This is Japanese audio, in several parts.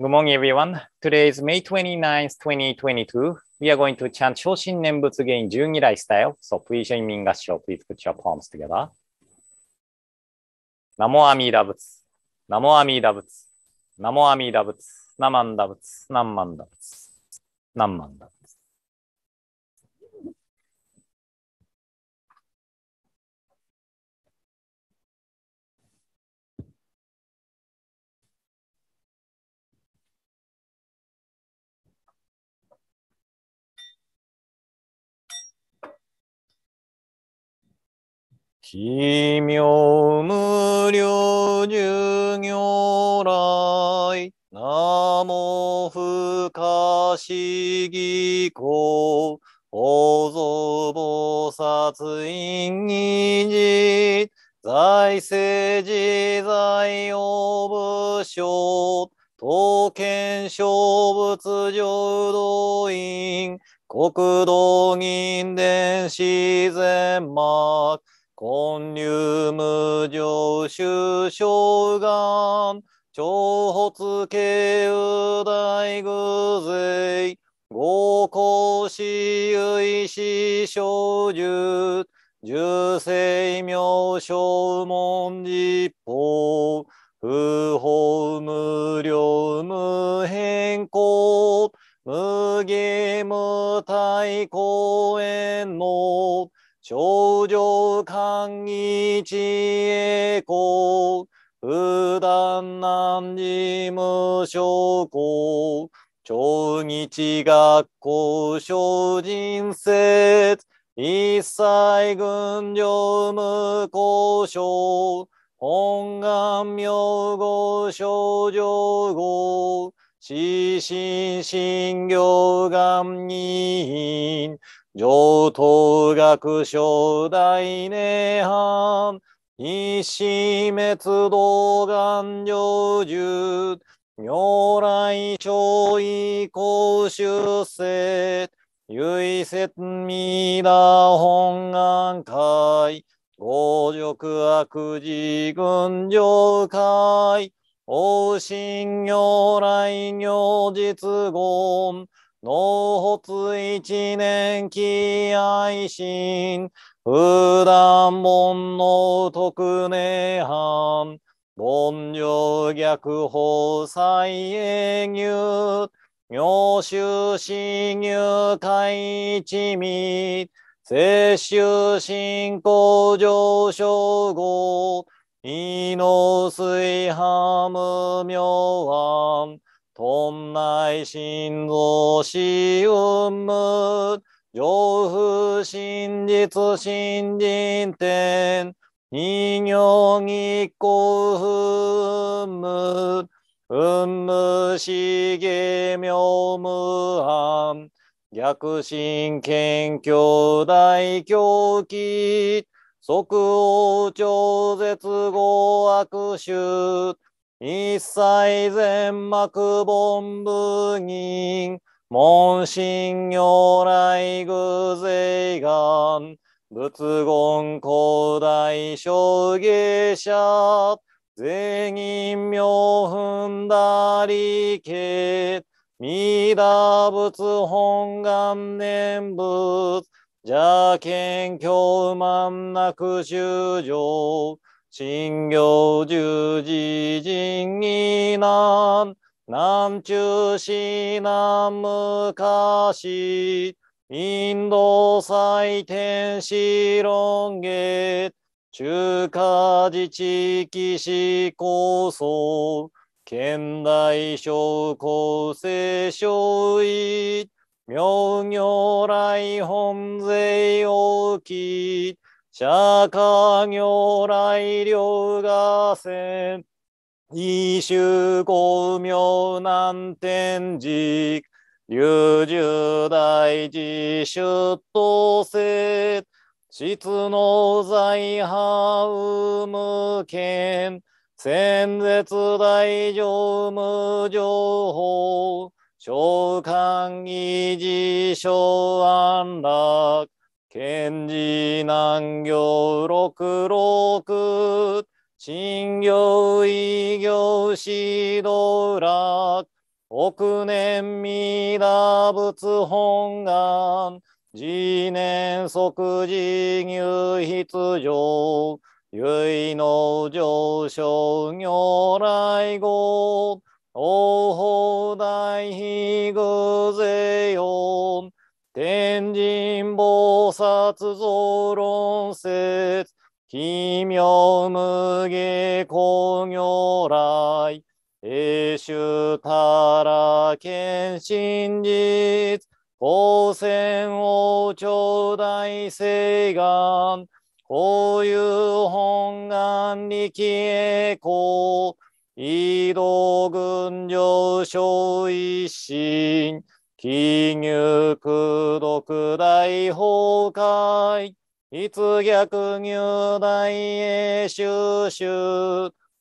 Good morning, everyone. Today is May 29th, 2022. We are going to chant Shoshin Nembutsu Gain Jungirai style. So please join me in Gassho. Please put your palms together. Namo Amida Butsu. Namo Amida Butsu. Namo Amida Butsu. Namanda Butsu. Namanda Butsu. Namanda Butsu. 奇妙無量寿行来、ナモ不可思議公、法蔵菩薩院議事、財政自在応武将、刀剣勝仏浄土院。国道銀伝自然幕、根入無常修正願、長発慶右大偶税、合公私有師小獣、十世名正文字、法、不法無量無変更、無芸無体公園の頂上寛一栄光、普段難事務所行、超日学校小人説、一切軍上無交渉、本願名号少女号、死神神行願人、上等学小大涅槃、一死滅道願成就、如来正意公修正、唯説未だ本願会、五辱悪事群上会、往信如来如実言、納骨一年期愛心、普段門の特寧藩、論領逆法再営入、妙修死入会一味、摂取信行上昇後、異能水ハム妙案、頓内心臓死運無上不真実心人天人形日光運無運無しげ、名無反逆心謙虚大狂気即応超絶合悪手。一切全幕本部人、門神如来具税願、仏言古大小芸者、全員妙踏んだりけ、弥陀仏本願念仏、邪剣教満なく修上、新行十字人義難、南中市南昔、インド祭典史論月、中華自治騎士構想、現代小構生小位、明行来本税大き、釈迦如来両がせ、異種公明南天寺、流十大寺出頭せ、質の財派無権、戦絶大乗無情報、召喚維持所安楽、賢治難行六六、新行異行指導楽、億年未打仏本願、次年即時入筆上、唯の上昇如来語、王法大悲偶税音、天神菩薩像論説、奇妙無下工如来、英州たら剣真実、光線を頂戴誓願、こういう本願力栄光、移動群上昇一心、金融空毒大崩壊。逸逆入大英収集。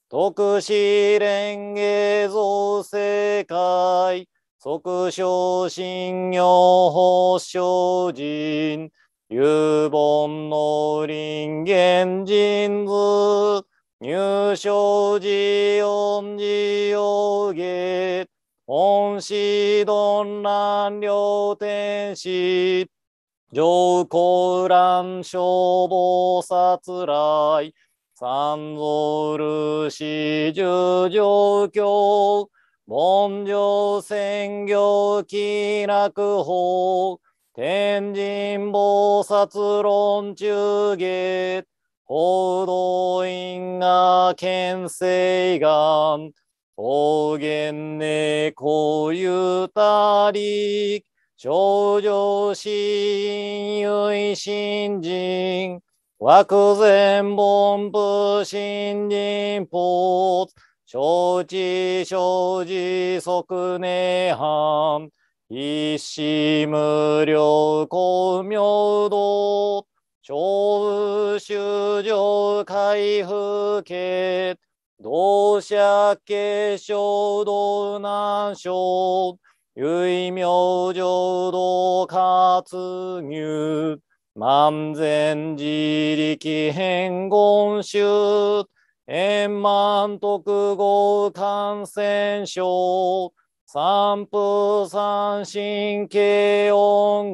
特使連芸造世界。即昇信用保証人。有本の林源人図。入賞寺四寺用芸。本師丼南両天使、上皇蘭小坊殺来、三蔵る四十上京、文上専業気楽法、天神坊薩論中下、報道院が県西岩高原猫ゆたり、少女親友新人、枠前本部新人ポーツ、承知承知即涅槃、一死無料公明道、超宇修上回復決、同社継承道南省、唯名上土活入、万全自力変言集、円満徳合感染症、三風三神経音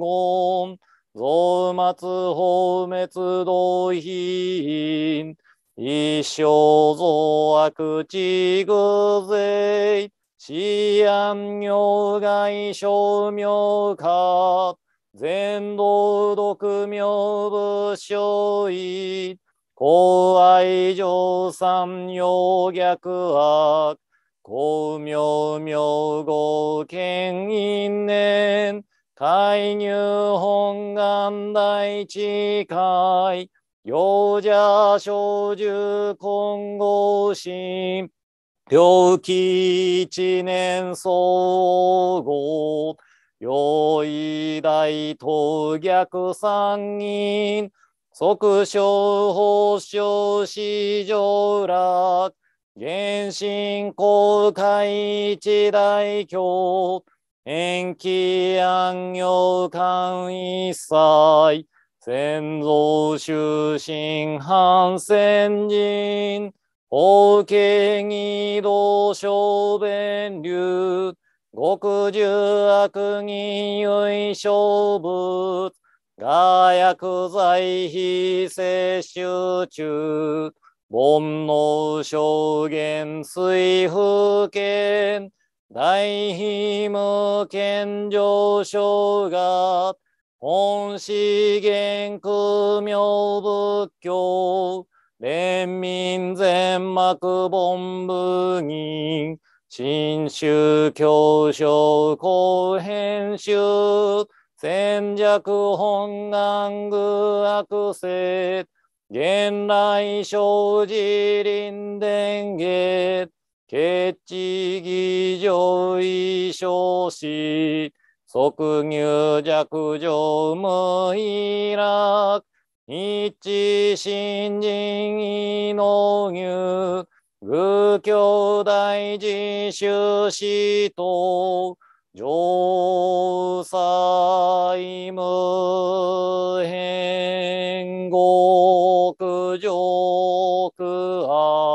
言、増末放滅同品、一生増悪地偶税、思案妙外小妙化、全道独妙武将位、公愛上三要逆悪、公明明合剣因年、介入本願第一回、幼者小獣混合心、病気一年相合、用意大と逆三人、即小法小市場楽、原神公開一大教、延期安行間一切、先祖修身反戦人、法華義道小弁流、極重悪人唯小物、が薬在非摂取中、煩悩証言水風圏、大秘無健上昇が、本資源苦妙仏教、連民全幕本部に、新宗教書後編集、戦略本願具悪性、現来生寺林伝下、決知議上位装し、即入弱上無意楽。一新人異能入。具兄大自主死と。上西無変極上苦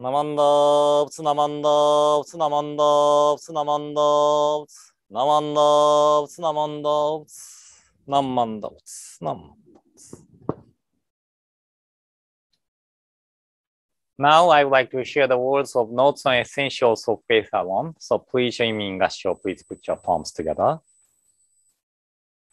ナマンダーブツナマンダーブツナマンダーブツナマンダーブツナマンダーブツナマンダーブツナマンダーブツナマンダーブツ Now I would like to share the words of notes on essentials of faith alone. So please join me in Gassho. Please put your palms together.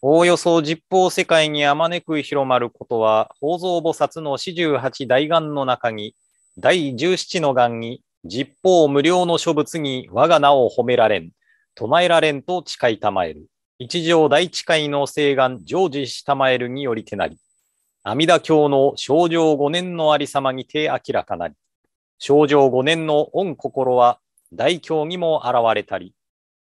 おおよそ十方世界にあまねく広まることは、宝蔵菩薩の四十八大願の中に第十七の願に、実法無料の諸仏に我が名を褒められん、唱えられんと誓いたまえる。一条大誓いの誓願常時したまえるによりてなり。阿弥陀教の症状五年のありさまにて明らかなり。症状五年の御心は大教にも現れたり。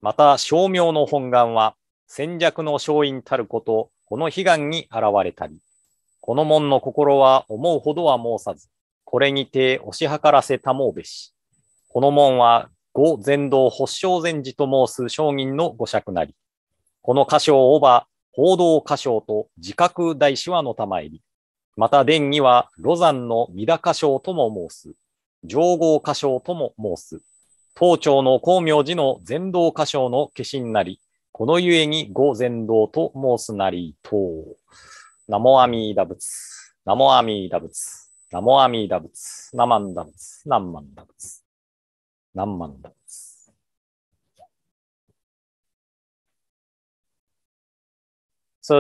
また、正名の本願は戦略の勝因たること、この悲願に現れたり。この門の心は思うほどは申さず、これにて押し量らせたもうべし。この門は、五禅道発祥禅寺と申す商人の御釈なり。この歌唱をば、報道歌唱と自覚大師話のたまえり。また、伝には、ロ山の三田歌唱とも申す。上号歌唱とも申す。東朝の光明寺の禅道歌唱の化身なり。このゆえに五禅道と申すなりと。名も阿弥陀仏。名も阿弥陀仏。So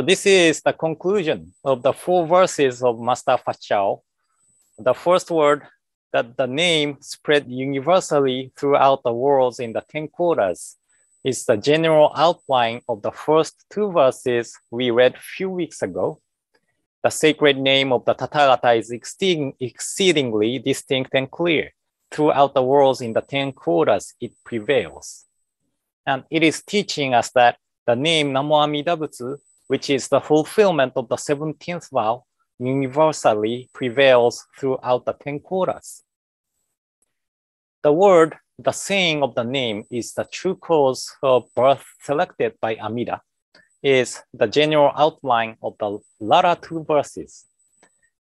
this is the conclusion of the four verses of Master Fachao. The first word that the name spread universally throughout the world in the ten quarters is the general outline of the first two verses we read few weeks ago. The sacred name of the Tathagata is exceedingly distinct and clear. Throughout the worlds in the 10 quarters, it prevails. And it is teaching us that the name Namo Amida Butsu, which is the fulfillment of the 17th vow, universally prevails throughout the 10 quarters. The word, the saying of the name, is the true cause of birth selected by Amida is the general outline of the latter two verses.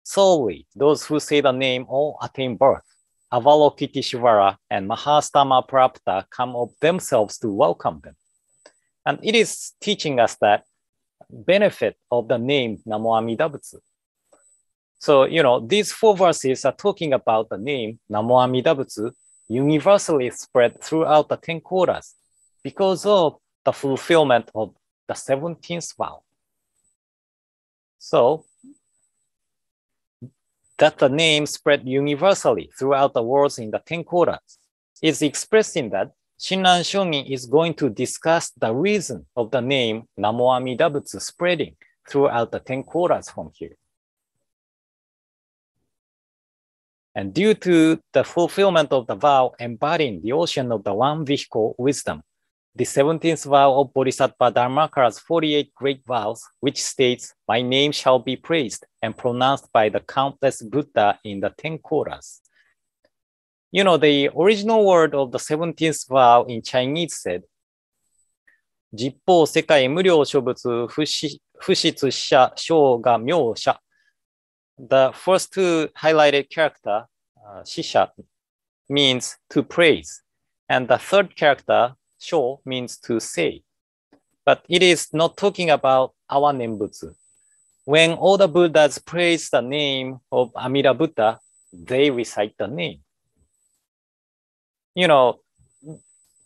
Solely those who say the name all attain birth. Avalokiteshvara and Mahastama Prapta come of themselves to welcome them. And it is teaching us that benefit of the name Namo Amida Butsu. So, you know, these four verses are talking about the name Namo Amida Butsu universally spread throughout the 10 quarters because of the fulfillment of the 17th one. So that the name spread universally throughout the world in the Ten quarters is expressed in that Shinran Shonin is going to discuss the reason of the name Namo butsu spreading throughout the Ten quarters from here. And due to the fulfillment of the vow embodying the ocean of the one vehicle wisdom, the 17th vow of Bodhisattva Dharmaka has 48 great vows, which states, My name shall be praised and pronounced by the countless Buddha in the 10 koras. You know, the original word of the 17th vow in Chinese said, Jippo sekai muryo shobutsu fushitsu sha shoga myo sha. The first two highlighted character, uh, shisha, means to praise. And the third character, sho means to say, but it is not talking about our Nembutsu. When all the Buddhas praise the name of Amida Buddha, they recite the name. You know,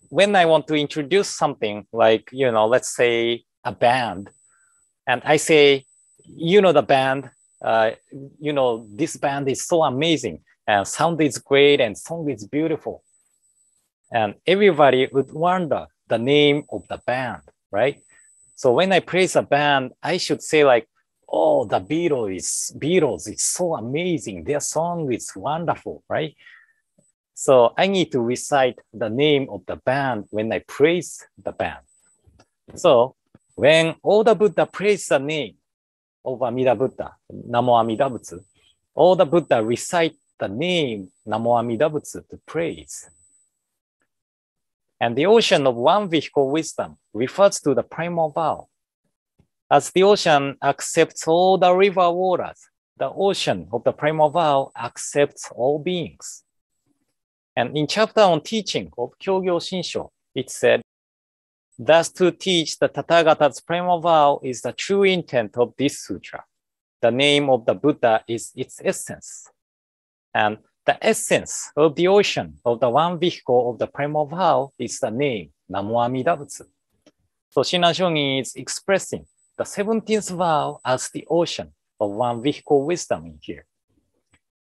when I want to introduce something like, you know, let's say a band, and I say, you know, the band, uh, you know, this band is so amazing, and sound is great, and song is beautiful. And everybody would wonder the name of the band, right? So when I praise a band, I should say like, oh, the Beatles is, Beatles is so amazing. Their song is wonderful, right? So I need to recite the name of the band when I praise the band. So when all the Buddha praise the name of Amida Buddha, Namo Amida Butsu, all the Buddha recite the name Namo Amida Butsu to praise. And the ocean of one vehicle wisdom refers to the primal vow. As the ocean accepts all the river waters, the ocean of the primal vow accepts all beings. And in chapter on teaching of Kyogyo Shinsho, it said, Thus to teach the Tathagata's primal vow is the true intent of this sutra. The name of the Buddha is its essence. And the essence of the ocean of the one vehicle of the primal vow is the name Namo Amida Butsu. So Shinazhong is expressing the 17th vow as the ocean of one vehicle wisdom in here.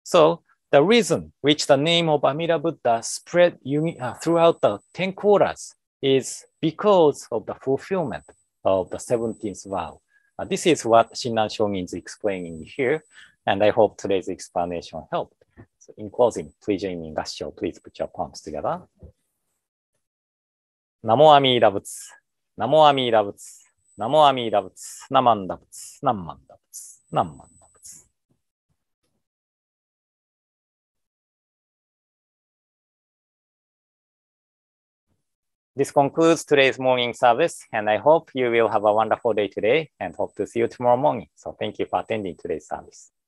So the reason which the name of Amida Buddha spread uh, throughout the 10 quarters is because of the fulfillment of the 17th vow. Uh, this is what Shinan Shongin is explaining here, and I hope today's explanation helped. So in closing, please join me in Gassho. Please put your palms together. Namo Amida Butsu. Namo Amida Butsu. Namo Amida Butsu. t This concludes today's morning service, and I hope you will have a wonderful day today and hope to see you tomorrow morning. So thank you for attending today's service.